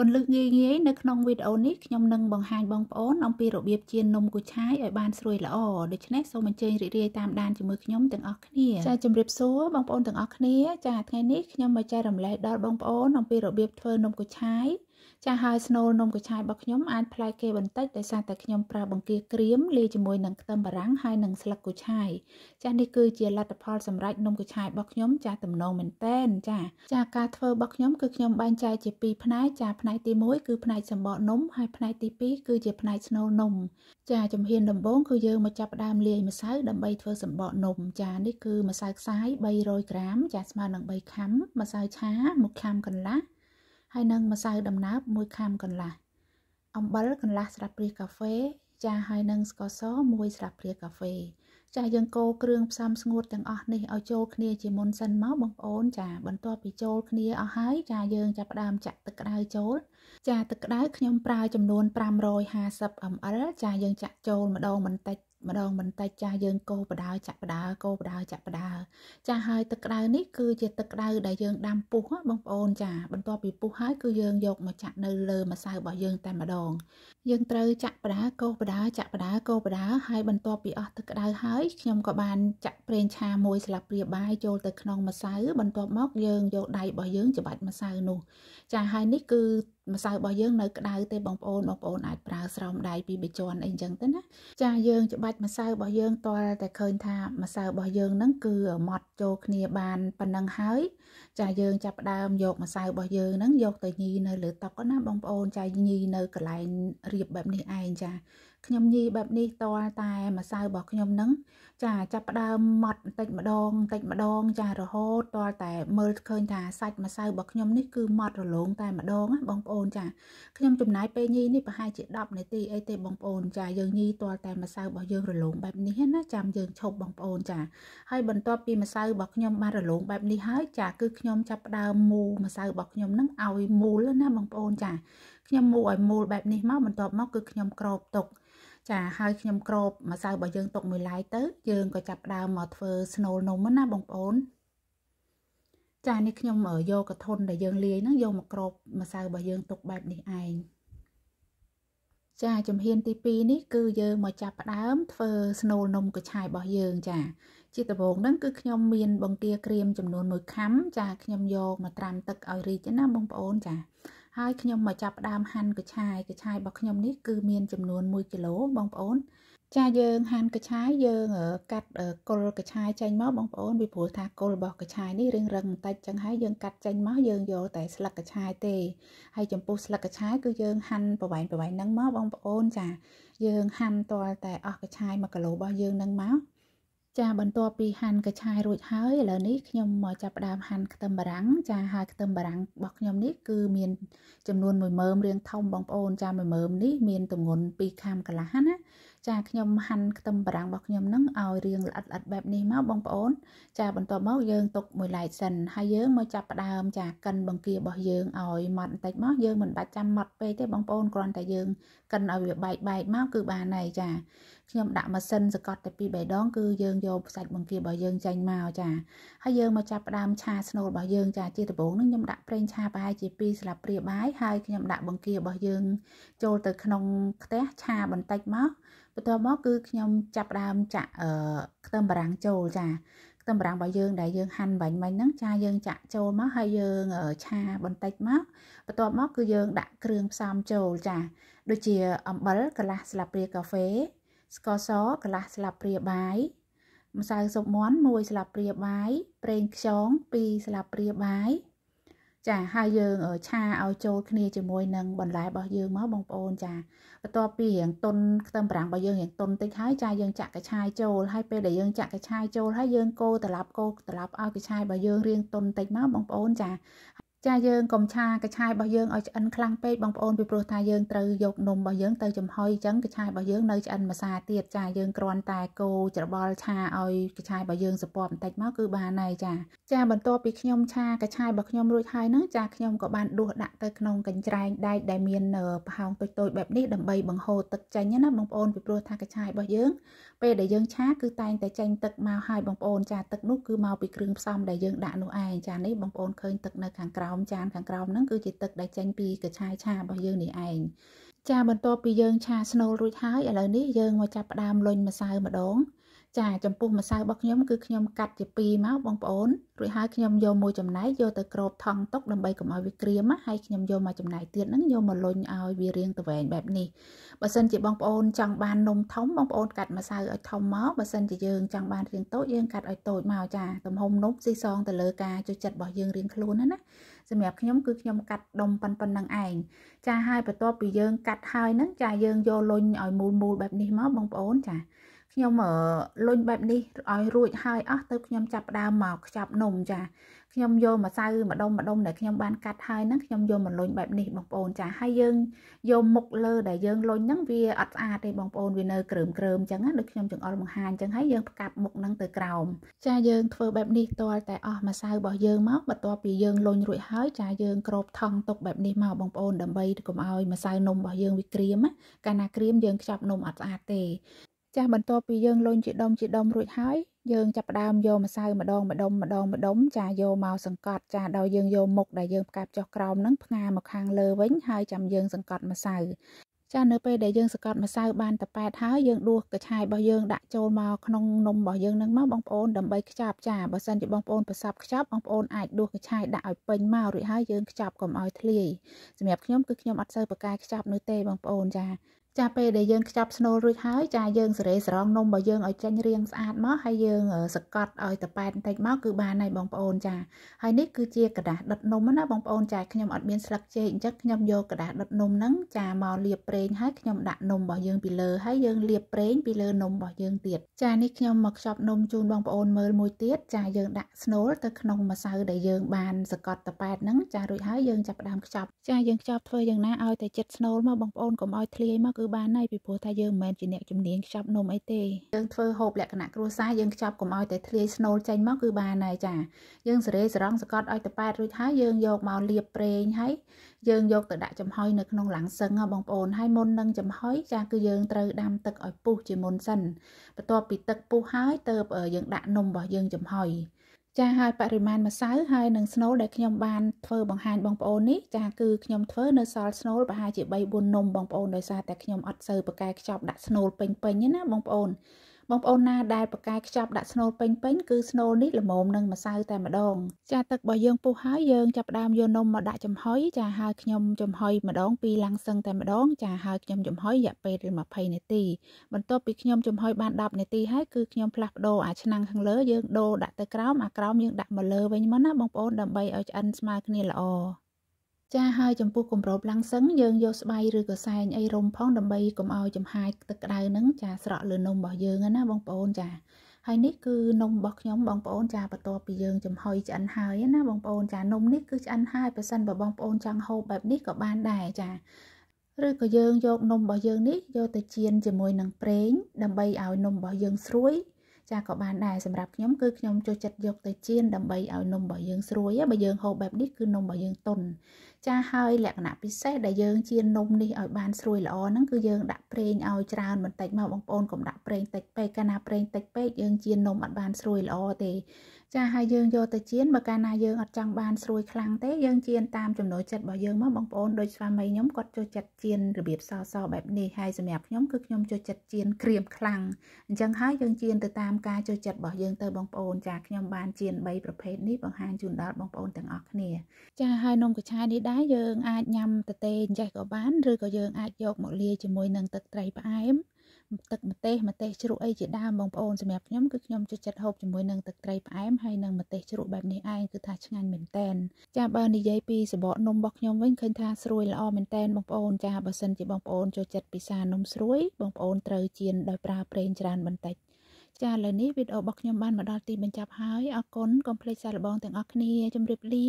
គន្លឹះងាយងាយនៅក្នុងវីដេអូនេះខ្ញុំនឹងបង្ហាញបងប្អូនអំពីរបៀបចៀននំគូឆាយឲ្យបានស្រួយល្អដូច្នេះសូមអញ្ជើញរីករាយតាមដានជាមួយខ្ញុំទាំងអស់គ្នាចាជម្រាបសួរបងប្អូនទាំងអស់គ្នាចាថ្ងៃនេះខ្ញុំមកចែករំលែកដល់បងប្អូនអំពីរបៀបធ្វើនំគូឆាយចាហើយស្នូលនំកញ្ឆាយរបស់ខ្ញុំអាចប្លែកគេបន្តិចដោយសារតែខ្ញុំប្រើបង្គាក្រៀមលាយជាមួយនឹងខ្ទឹមបារាំងហើយនឹងស្លឹកគូឆាយចានេះគឺជាលទ្ធផល សម្រាប់នំកញ្ឆាយរបស់ខ្ញុំចាតំណងមែនតែនចាចាការធ្វើរបស់ខ្ញុំគឺខ្ញុំបែងចែកជា2ផ្នែកចាផ្នែកទី1គឺផ្នែកសម្បកនំហើយផ្នែកទី2គឺជាផ្នែកស្នូលនំចាជំហានដំបូងគឺយើងមកចាប់ផ្ដើមលាយម្សៅដើម្បីធ្វើសម្បកនំចានេះគឺម្សៅខ្សាយ300ក្រាម ចាស្មើនឹង3ខាំម្សៅឆា1ខាំកន្លះហើយនឹងម្សៅដំណើប1ខាំកន្លះអំបិលកន្លះស្លាបព្រាកាហ្វេ ចាហើយនឹងស្ករស1ស្លាបព្រាកាហ្វេចាយើងកូរគ្រឿងផ្សំស្ងួតទាំងអស់នេះឲ្យចូលគ្នាជាមុនសិនមកបងប្អូនចាបន្ទាប់ពីចូលគ្នាអស់ហើយចាយើងចាប់ផ្ដើមចាក់ទឹកក្តៅចូលចា ទឹកក្តៅខ្ញុំប្រើចំនួន550 ml ចាយើងចាក់ចូលម្ដងបន្តិចម្ដងបន្តិចចាស់យើងកោបដើចាក់បដើកោបដើចាក់បដើចាស់ហើយទឹកក្តៅនេះគឺជាទឹកក្តៅដែលយើងដាំពុះបងប្អូនចាបន្ទាប់ពីពុះហើយគឺយើងយកមកចាក់នៅលើម្សៅរបស់យើងតែម្ដងយើងត្រូវចាក់បដើកោបដើចាក់បដើកោបដើហើយបន្ទាប់ពីអស់ទឹកក្តៅហើយខ្ញុំក៏បានចាក់ប្រេងឆាមួយស្លាបព្រាបាយចូលទៅក្នុងម្សៅបន្ទាប់មកយើងយកដៃរបស់យើង ច្របាច់ម្សៅនោះចាស់ហើយនេះគឺម្សៅរបស់យើងនៅក្តៅទេបងប្អូនបងប្អូនអាចប្រើស្រោមដៃពីបេជ័នអីចឹងទៅណាចាយើងច្បាច់ម្សៅរបស់យើងតលតែឃើញថាម្សៅរបស់យើងហ្នឹងគឺម៉ត់ចូលគ្នាបានប៉ុណ្ណឹងហើយចាយើងចាប់ផ្ដើមយកម្សៅរបស់យើងហ្នឹងយកទៅញីនៅលើតុណាបងប្អូនចាញីនៅកន្លែងរៀបបែបនេះឯងចាខ្ញុំញីបែបនេះតលតែម្សៅរបស់ខ្ញុំនឹងចាចាប់ផ្ដើមម៉ត់បន្តិចម្ដងបន្តិចម្ដងចារហូតតលតែមើលឃើញថាសាច់ម្សៅរបស់ខ្ញុំនេះគឺម៉ត់រលោងតែម្ដងណាបងប្អូនចាខ្ញុំចំណាយពេលញីនេះប្រហែលជា10នាទីអីទេបងប្អូនចាយើងញីតលតែម្សៅរបស់យើងរលោងបែបនេះណាចាំយើងឈប់បងប្អូនចាហើយបន្ទាប់ពីម្សៅរបស់ខ្ញុំបានរលោងបែបនេះហើយចា គឺខ្ញុំចាប់ផ្ដើមមូលម្សៅរបស់ខ្ញុំនឹងឲ្យមូលណាបងប្អូនចាខ្ញុំមូលឲ្យមូលបែបនេះមកបន្ទាប់មកគឺខ្ញុំក្របទុកចាហើយខ្ញុំក្របម្សៅរបស់យើងទុកមួយឡាយទៅ យើងក៏ចាប់ដើមមកធ្វើស្នូលនំណាបងប្អូនចានេះខ្ញុំយកកធុនដែលយើងលាយហ្នឹងយកមកក្របម្សៅរបស់យើងទុកបែបនេះឯងចាជំហានទី2នេះ គឺយើងមកចាប់ផ្ដើមធ្វើស្នូលនំកញ្ឆាយរបស់យើងចាជាដំបូងហ្នឹងគឺខ្ញុំមានបង្គាក្រៀមចំនួន1ខាំចាខ្ញុំយកមកត្រាំទឹកឲ្យរីកណាបងប្អូនចាហើយខ្ញុំមកចាប់ផ្ដើមហាន់កញ្ឆាយកញ្ឆាយរបស់ខ្ញុំនេះគឺមានចំនួន1គីឡូបងប្អូន ចាយើងហាន់កញ្ឆាយយើង កាត់គល់កញ្ឆាយចេញមកបងប្អូនពីព្រោះថាគល់របស់កញ្ឆាយនេះរៀងរឹងបន្តិចចឹងហើយយើងកាត់ចេញមកយើងយកតែស្លឹកកញ្ឆាយទេហើយចំពោះស្លឹកកញ្ឆាយគឺយើងហាន់ប្រវែងប្រវែងហ្នឹងមកបងប្អូន ចាយើងហាន់តលតែអស់កញ្ឆាយ1គីឡូរបស់យើងហ្នឹងមកចាបន្ទាប់ពីហាន់កញ្ឆាយរួចហើយឥឡូវនេះខ្ញុំមកចាប់ផ្ដើមហាន់ខ្ទឹមបារាំងចាហើយខ្ទឹមបារាំងរបស់ខ្ញុំនេះគឺមាន ចំនួន1មើមរាងធំបងប្អូន ចា1មើមនេះមានទម្ងន់2ខាំកន្លះណាចាខ្ញុំហាន់ខ្ទឹមបារាំងរបស់ខ្ញុំនឹងឲ្យរាងល្អិតល្អិតបែបនេះមកបងប្អូន ចាបន្ទាប់មកយើងទុកមួយឡែកសិនហើយយើងមកចាប់ផ្ដើម ចាកិនបង្គារបស់យើងឲ្យម៉ត់បន្តិចមកយើងមិនបាច់ចាំម៉ត់ពេកទេបងប្អូនគ្រាន់តែយើងកិនឲ្យវាបែកបែកមកគឺបានហើយចាខ្ញុំដាក់ម៉ាស៊ីនសកត់តែពីរបីដងគឺយើងយកសាច់បង្គារបស់យើងចេញមកចាហើយយើងមកចាប់ផ្ដើមឆាស្នូលរបស់យើងចាជាដំបូងនឹងខ្ញុំដាក់ប្រេងឆាប្រហែលជា2ស្លាបព្រាបាយហើយខ្ញុំដាក់បង្គារបស់យើងចូលទៅក្នុងខ្ទះឆាបន្តិចមកបន្ទាប់មកគឺខ្ញុំចាប់ដើមចាក់ខ្ទឹមបារាំងចូលចាខ្ទឹមបារាំងរបស់យើងដែលយើងហាន់បាញ់មិញហ្នឹងចាយើងចាក់ចូលមកហើយយើងឆាបន្តិចមកបន្ទាប់មកគឺយើងដាក់គ្រឿងផ្សំចូលចាដូចជាអំបិលកន្លះស្លាបព្រាកាហ្វេស្ករសកន្លះស្លាបព្រាបាយម្សៅស៊ុបមាន់1ស្លាបព្រាបាយប្រេងខ្យង2ស្លាបព្រាបាយចាហើយយើងឆាឲ្យចូលគ្នាជាមួយនឹងបន្លែរបស់យើងមកបងប្អូនចាបន្ទាប់ពីរៀងទុនខ្ទឹមប្រាំងរបស់យើងរៀងទុនតិចហើយចាយើងចាក់កញ្ឆាយចូលហើយពេលដែលយើងចាក់កញ្ឆាយចូលហើយយើងកូរត្រឡប់កូរត្រឡប់ឲ្យកញ្ឆាយរបស់យើងរៀងទុនតិចមកបងប្អូនចាចាយើងកុំឆាកញ្ឆាយរបស់យើងឲ្យឆ្អិនខ្លាំងពេកបងប្អូនពីព្រោះថាយើងត្រូវយកនំរបស់យើងទៅចំហុយអញ្ចឹងកញ្ឆាយរបស់យើងនៅឆ្អិនមួយសាទៀតចាយើងគ្រាន់តែកូរច្របល់ឆាឲ្យកញ្ឆាយរបស់យើងសពបន្តិចមកគឺបានហើយចាចាបន្ទាប់ពីខ្ញុំឆាកញ្ឆាយរបស់ខ្ញុំរួចហើយហ្នឹងចាខ្ញុំក៏បានដួសដាក់ទៅក្នុងកញ្ច្រែងដែកដែលមានប្រហោងតូចៗបែបនេះដើម្បីបង្ហូរទឹកចេញណាបងប្អូនពីព្រោះថាកញ្ឆាយរបស់យើង ពេលដែលយើងឆាគឺតែងតែចេញទឹកមកហើយបងប្អូនចាទឹកនោះគឺមកពីគ្រឿងផ្សំដែលយើងដាក់នោះឯងចានេះបងប្អូនឃើញទឹកនៅខាងក្រោមមចានខាងក្រោមហ្នឹងគឺជាទឹកដែលចេញពីកញ្ឆាយឆារបស់យើងនេះឯងចា បន្ទាប់ពីយើងឆាស្នូលរួចហើយឥឡូវនេះយើងមកចាប់ផ្ដើមលុញម្សៅម្ដងចាចំពោះម្សៅរបស់ខ្ញុំគឺខ្ញុំកាត់ជា2មកបងប្អូនរួចហើយខ្ញុំយកមួយចំណែកយកទៅក្របថង់ទុកដើម្បីកុំឲ្យវាក្រៀមហើយខ្ញុំយកមួយចំណែកទៀតហ្នឹងយកមកលុញឲ្យវារាងទៅវែងបែបនេះបើសិនជាបងប្អូនចង់បាននំធំបងប្អូនកាត់ម្សៅឲ្យធំមកបើសិនជាយើងចង់បានរាងតូចយើងកាត់ឲ្យតូចមកចាទំហំនំស៊ីសងទៅលើការចូលចិត្តរបស់យើងរៀងខ្លួនណាណាសម្រាប់ខ្ញុំគឺខ្ញុំកាត់ដុំប៉ុណ្ណឹងឯងចាហើយបន្ទាប់ពីយើងកាត់ហើយហ្នឹងចាយើងយកលុញឲ្យមូលមូលបែបនេះមកបងប្អូនចាខ្ញុំលុញបែបនេះឲ្យរួចហើយអស់ទៅខ្ញុំចាប់ផ្ដើមមកខ្ចប់នំចាខ្ញុំយកម្សៅម្ដុំម្ដុំដែលខ្ញុំបានកាត់ហើយហ្នឹងខ្ញុំយកមកលុញបែបនេះបងប្អូនចាហើយយើងយកមុខលើដែលយើងលុញហ្នឹងវាអត់ស្អាតទេបងប្អូនវានៅក្រើមក្រើមអញ្ចឹងណាដូចខ្ញុំចង្អុលបង្ហាញអញ្ចឹងហើយយើងផ្កាប់មុខហ្នឹងទៅក្រោមចាយើងធ្វើបែបនេះទាល់តែអស់ម្សៅរបស់យើងមកបន្ទាប់ពីយើងលុញរួចហើយចាយើងក្របថង់ទុកបែបនេះមកបងប្អូនដើម្បីកុំឲ្យម្សៅនំរបស់យើងវាក្រៀមណាកាលណាក្រៀមយើងខ្ចប់នំអត់ស្អាតទេចាស់បន្ទាប់ពីយើងលុញជាដុំជាដុំរួចហើយយើងចាប់ផ្ដើមយកម្សៅម្ដងម្ដុំម្ដងម្ដុំចាយកមកសង្កត់ចាដល់យើងយកមុខដែលយើងផ្កាប់ចុះក្រោមហ្នឹងផ្ងាមកខាង លើវិញហើយចាំយើងសង្កត់ម្សៅចានៅពេលដែលយើងសង្កត់ម្សៅបានតប៉ែតហើយយើងដួសកញ្ឆាយរបស់យើងដាក់ចូលមកក្នុងនំរបស់យើងនឹងមកបងប្អូនដើម្បីខ្ចប់ចាបើសិនជាបងប្អូនប្រសពខ្ចប់បងប្អូនអាចដួសកញ្ឆាយដាក់ឲ្យពេញមករួចហើយយើងខ្ចប់កុំឲ្យធ្លាយសម្រាប់ខ្ញុំគឺខ្ញុំអត់សូវប្រកាយខ្ចប់នោះទេបងប្អូនចាចាពេលដែលយើងខ្ចប់ស្នូលរួចហើយចាយើងសេរីសរងនំរបស់យើងឲ្យចេញរាងស្អាតមកហើយយើងសកត់ឲ្យតប៉ែតបន្តិចមកគឺបានហើយបងប្អូនចាហើយនេះគឺជាกระดาษដុតនំណាបងប្អូនចាខ្ញុំអត់មានស្លឹកចេកអញ្ចឹងខ្ញុំយកกระดาษដុតនំហ្នឹងចាមកលាបប្រេងហើយខ្ញុំដាក់នំរបស់យើងពីលើហើយយើងលាបប្រេងពីលើនំរបស់យើងទៀតចានេះខ្ញុំមកខ្ចប់នំជូនបងប្អូនមើលមួយទៀតចាយើងដាក់ស្នូលទៅក្នុងម្សៅដែលយើងបានសកត់តប៉ែតហ្នឹងចារួចហើយយើងចាប់ផ្ដើមខ្ចប់ ចាយើងខ្ចប់ធ្វើយ៉ាងណាឲ្យតែចិត្តស្នូលមកបងប្អូនកុំឲ្យធ្លាយមកគឺបានហើយពីព្រោះថាយើងមិនមែនជាអ្នកជំនាញខ្ចប់នំអីទេយើងធ្វើហូបលក្ខណៈគ្រួសារយើងខ្ចប់កុំឲ្យតែធ្លាយស្នូលចេញមកគឺបានហើយចាយើងសេរីសរងសកត់ឲ្យតប៉ែតរួចហើយយើងយកមកលាបប្រេងហើយយើង យកទៅដាក់ចំហុយនៅក្នុងឡាំងសឹងបងប្អូនហើយមុននឹងចំហុយចាគឺយើងត្រូវដាំទឹកឲ្យពុះជាមុនសិនបន្ទាប់ពីទឹកពុះហើយទៅយើងដាក់នំរបស់យើងចំហុយចាហើយបរិមាណម្សៅហើយនឹងស្នូលដែលខ្ញុំបានធ្វើបង្ហាញបងប្អូននេះចាគឺខ្ញុំធ្វើនៅសល់ស្នូលប្រហែលជា3 4នំបងប្អូនដោយសារតែខ្ញុំអត់សូវប្រកែខ្ចប់ដាក់ស្នូលពេញពេញទេណាបងប្អូនបងប្អូនណាដែលប្រកែកខ្ចប់ដាក់ស្នូលពេញពេញគឺស្នូលនេះល្មមនឹងម្សៅតែម្ដងចាទឹករបស់យើងពុះហើយយើងចាប់ផ្ដើមយកនំមកដាក់ចំហុយចាហើយខ្ញុំចំហុយម្ដងពីរឡាំងសឹងតែម្ដងចាហើយខ្ញុំចំហុយរយៈពេល20នាទីបន្ទាប់ពីខ្ញុំចំហុយបាន10នាទីហើយគឺខ្ញុំផ្លាស់ប្ដូរអាឆ្នាំងខាងលើយើងដូរដាក់ទៅក្រោមអាក្រោមយើងដាក់មកលើវិញមកណាបងប្អូនដើម្បីឲ្យឆ្អិនស្មើគ្នាល្អចាហើយចំពោះគម្របឡាំងសឹងយើងយកស្បៃឬក៏សែងអីរុំផងដើម្បីកុំឲ្យចំហាយទឹកក្តៅហ្នឹងចាស្រក់លើនំរបស់យើងណាបងប្អូនចាហើយនេះគឺនំរបស់ខ្ញុំបងប្អូនចាបន្ទាប់ពីយើងចំហុយឆ្អិនហើយណាបងប្អូនចានំនេះគឺឆ្អិនហើយបើសិនបើបងប្អូនចង់ហូបបែបនេះក៏បានដែរចាឬក៏យើងយកនំរបស់យើងនេះយកទៅចៀនជាមួយនឹងប្រេងដើម្បីឲ្យនំរបស់យើងស្រួយ ចាក៏បានដែរសម្រាប់ខ្ញុំគឺខ្ញុំចូលចិត្តយកទៅចៀនដើម្បីឲ្យនំរបស់យើងស្រួយបើយើងហូបបែបនេះគឺនំរបស់យើងទន់ចាហើយលក្ខណៈពិសេសដែលយើងជៀននំនេះឲ្យបានស្រួយល្អហ្នឹងគឺយើងដាក់ប្រេងឲ្យច្រើនបន្តិចមកបងប្អូនកុំដាក់ប្រេងតិចពេកកាលណាប្រេងតិចពេកយើងជៀននំអត់បានស្រួយល្អទេចាហើយយើងយកទៅជៀនបើកាលណាយើងអត់ចង់បានស្រួយខ្លាំងទេ យើងជៀនតាមចំណូលចិត្តរបស់យើងមកបងប្អូនដូចស្វាមីខ្ញុំគាត់ចូលចិត្តជៀនរបៀបសសបែបនេះហើយសម្រាប់ខ្ញុំគឺខ្ញុំចូលចិត្តជៀនក្រៀមខ្លាំងអញ្ចឹងហើយយើងជៀនទៅតាមការចូលចិត្តរបស់យើងទៅបងប្អូនចាខ្ញុំបានជៀន3ប្រភេទនេះបង្ហាញជូនដល់បងប្អូនទាំងអស់គ្នាចាហើយនំកញ្ឆានេះដែរដែរយើងអាចញ៉ាំទទេអញ្ចេះក៏បានឬក៏យើងអាចយកមកលាយជាមួយនឹងទឹកត្រីផ្អែមទឹកម្ទេសម្ទេសជ្រក់អីជាដើមបងប្អូនសម្រាប់ខ្ញុំគឺខ្ញុំចូលចិត្តហូបជាមួយនឹងទឹកត្រីផ្អែមហើយនឹងម្ទេសជ្រក់បែបនេះឯងគឺថាឆ្ងាញ់មែនតែនចាបើនិយាយពីសបកនំរបស់ខ្ញុំវិញឃើញថាស្រួយល្អមែនតែនបងប្អូនចាបើសិនជាបងប្អូនចូលចិត្តពិសានំស្រួយ បងប្អូនត្រូវជៀនដោយប្រើប្រេងច្រើនបន្តិចចាឥឡូវនេះវីដេអូរបស់ខ្ញុំបានមកដល់ទីបញ្ចប់ហើយអរគុណកុំភ្លេចសារល្បងទាំងអស់គ្នាជម្រាបលា